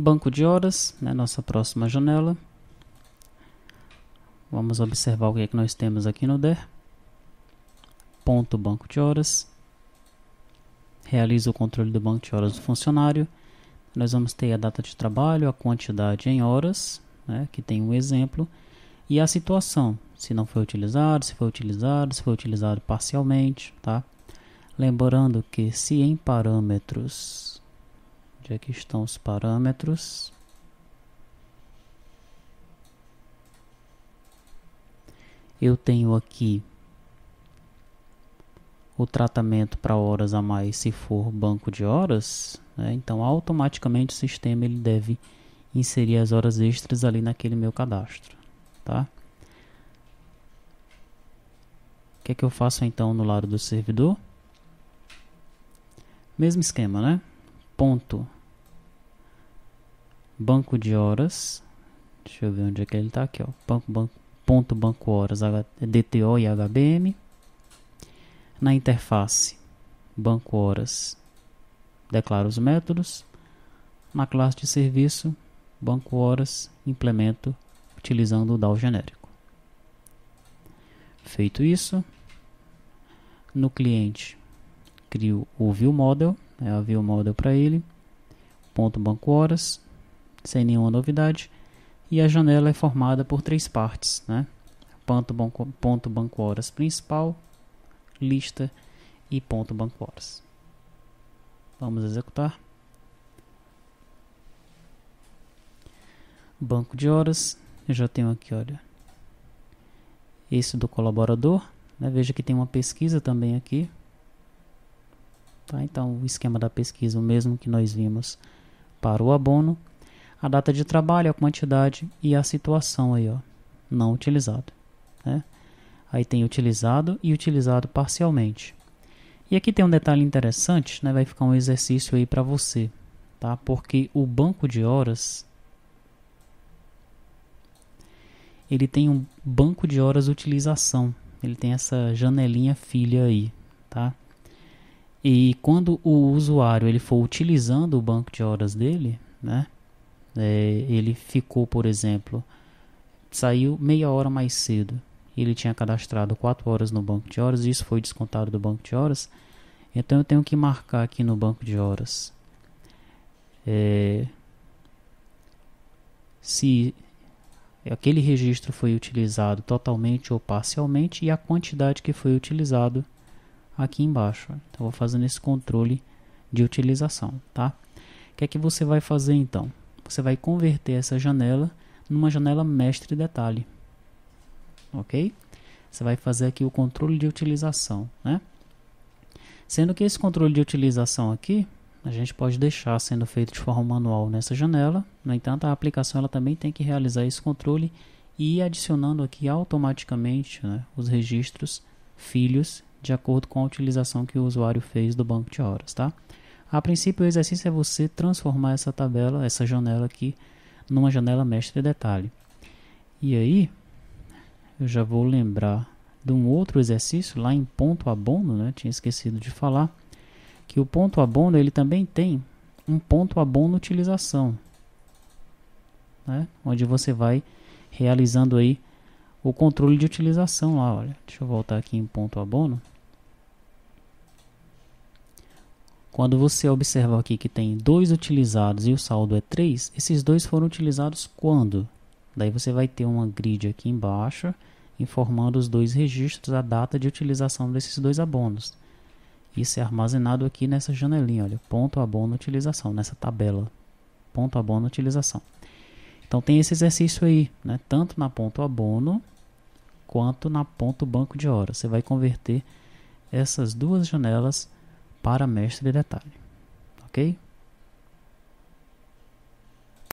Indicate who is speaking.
Speaker 1: Banco de horas, né, nossa próxima janela. Vamos observar o que, é que nós temos aqui no DER. Ponto banco de horas. Realiza o controle do banco de horas do funcionário. Nós vamos ter a data de trabalho, a quantidade em horas, né, que tem um exemplo, e a situação, se não foi utilizado, se foi utilizado, se foi utilizado parcialmente, tá? Lembrando que se em parâmetros Onde é que estão os parâmetros? Eu tenho aqui o tratamento para horas a mais se for banco de horas, né? então automaticamente o sistema ele deve inserir as horas extras ali naquele meu cadastro. Tá? O que é que eu faço então no lado do servidor? Mesmo esquema, né? Ponto banco de horas. Deixa eu ver onde é que ele está aqui, ó. Banco, banco, ponto banco horas, DTO e HBM. Na interface banco horas, declaro os métodos. Na classe de serviço, banco horas, implemento utilizando o DAO genérico. Feito isso, no cliente crio o ViewModel, é a ViewModel para ele, ponto banco horas, sem nenhuma novidade. E a janela é formada por três partes, né? Ponto, banco, ponto banco horas principal, lista e ponto banco horas. Vamos executar. Banco de horas, eu já tenho aqui, olha, esse do colaborador, né? veja que tem uma pesquisa também aqui. Tá? Então, o esquema da pesquisa, o mesmo que nós vimos para o abono, a data de trabalho, a quantidade e a situação aí, ó, não utilizado. Né? Aí tem utilizado e utilizado parcialmente. E aqui tem um detalhe interessante, né? Vai ficar um exercício aí para você, tá? Porque o banco de horas ele tem um banco de horas utilização. Ele tem essa janelinha filha aí, tá? E quando o usuário ele for utilizando o banco de horas dele, né? É, ele ficou, por exemplo, saiu meia hora mais cedo. Ele tinha cadastrado 4 horas no banco de horas, isso foi descontado do banco de horas. Então eu tenho que marcar aqui no banco de horas. É, se aquele registro foi utilizado totalmente ou parcialmente e a quantidade que foi utilizado aqui embaixo. Então vou fazendo esse controle de utilização, tá? O que é que você vai fazer então? você vai converter essa janela numa janela mestre detalhe. Ok? Você vai fazer aqui o controle de utilização, né? Sendo que esse controle de utilização aqui, a gente pode deixar sendo feito de forma manual nessa janela. No entanto, a aplicação ela também tem que realizar esse controle e ir adicionando aqui automaticamente né, os registros filhos de acordo com a utilização que o usuário fez do banco de horas, tá? A princípio, o exercício é você transformar essa tabela, essa janela aqui, numa janela mestre detalhe. E aí, eu já vou lembrar de um outro exercício lá em ponto abono, né? Tinha esquecido de falar que o ponto abono ele também tem um ponto abono utilização, né? Onde você vai realizando aí o controle de utilização lá, olha. Deixa eu voltar aqui em ponto abono. Quando você observar aqui que tem dois utilizados e o saldo é 3, esses dois foram utilizados quando? Daí você vai ter uma grid aqui embaixo informando os dois registros, a data de utilização desses dois abonos. Isso é armazenado aqui nessa janelinha, olha, ponto abono utilização, nessa tabela, ponto abono utilização. Então tem esse exercício aí, né? tanto na ponto abono quanto na ponto banco de horas. Você vai converter essas duas janelas para mestre de detalhe, ok?